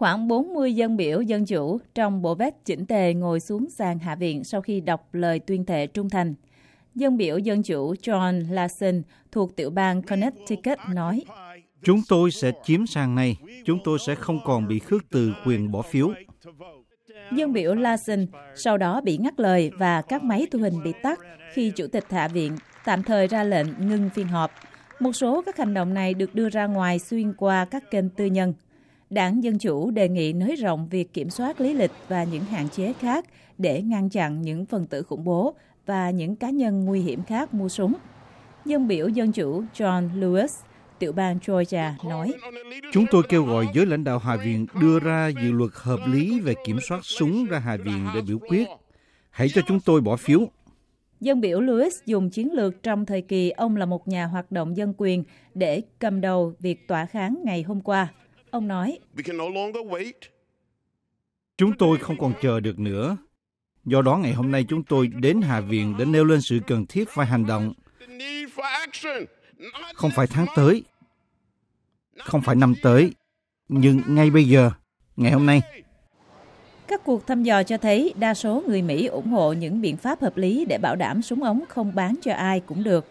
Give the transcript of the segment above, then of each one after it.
Khoảng 40 dân biểu dân chủ trong bộ vest chỉnh tề ngồi xuống sàn hạ viện sau khi đọc lời tuyên thệ trung thành. Dân biểu dân chủ John Larson thuộc tiểu bang Connecticut nói, Chúng tôi sẽ chiếm sàn này, chúng tôi sẽ không còn bị khước từ quyền bỏ phiếu. Dân biểu Larson sau đó bị ngắt lời và các máy thu hình bị tắt khi Chủ tịch Hạ viện tạm thời ra lệnh ngưng phiên họp. Một số các hành động này được đưa ra ngoài xuyên qua các kênh tư nhân. Đảng Dân Chủ đề nghị nới rộng việc kiểm soát lý lịch và những hạn chế khác để ngăn chặn những phần tử khủng bố và những cá nhân nguy hiểm khác mua súng. Dân biểu Dân Chủ John Lewis, tiểu bang Georgia, nói Chúng tôi kêu gọi giới lãnh đạo Hạ viện đưa ra dự luật hợp lý về kiểm soát súng ra Hạ viện để biểu quyết. Hãy cho chúng tôi bỏ phiếu. Dân biểu Lewis dùng chiến lược trong thời kỳ ông là một nhà hoạt động dân quyền để cầm đầu việc tỏa kháng ngày hôm qua – Ông nói, Chúng tôi không còn chờ được nữa. Do đó ngày hôm nay chúng tôi đến Hạ Viện để nêu lên sự cần thiết phải hành động. Không phải tháng tới, không phải năm tới, nhưng ngay bây giờ, ngày hôm nay. Các cuộc thăm dò cho thấy đa số người Mỹ ủng hộ những biện pháp hợp lý để bảo đảm súng ống không bán cho ai cũng được.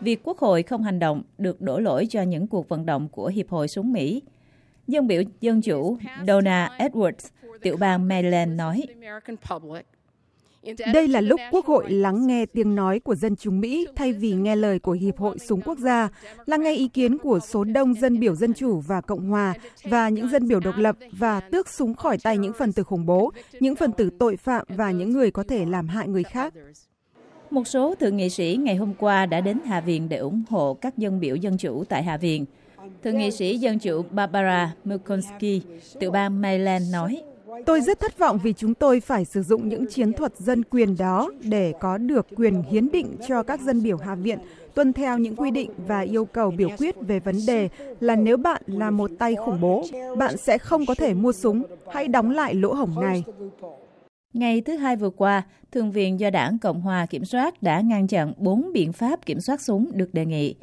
Việc Quốc hội không hành động được đổ lỗi cho những cuộc vận động của Hiệp hội súng Mỹ – Dân biểu Dân chủ Donna Edwards, tiểu bang Maryland nói, đây là lúc Quốc hội lắng nghe tiếng nói của dân chúng Mỹ thay vì nghe lời của Hiệp hội Súng Quốc gia, lắng nghe ý kiến của số đông dân biểu Dân Chủ và Cộng Hòa và những dân biểu độc lập và tước súng khỏi tay những phần tử khủng bố, những phần tử tội phạm và những người có thể làm hại người khác. Một số thượng nghị sĩ ngày hôm qua đã đến Hạ viện để ủng hộ các dân biểu Dân Chủ tại Hạ viện. Thượng nghị sĩ Dân chủ Barbara Murkowski từ bang Maryland nói, Tôi rất thất vọng vì chúng tôi phải sử dụng những chiến thuật dân quyền đó để có được quyền hiến định cho các dân biểu Hạ viện tuân theo những quy định và yêu cầu biểu quyết về vấn đề là nếu bạn là một tay khủng bố, bạn sẽ không có thể mua súng. Hãy đóng lại lỗ hổng này. Ngày thứ hai vừa qua, Thượng viện do đảng Cộng hòa kiểm soát đã ngăn chặn bốn biện pháp kiểm soát súng được đề nghị.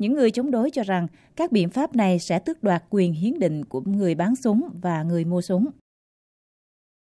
Những người chống đối cho rằng các biện pháp này sẽ tước đoạt quyền hiến định của người bán súng và người mua súng.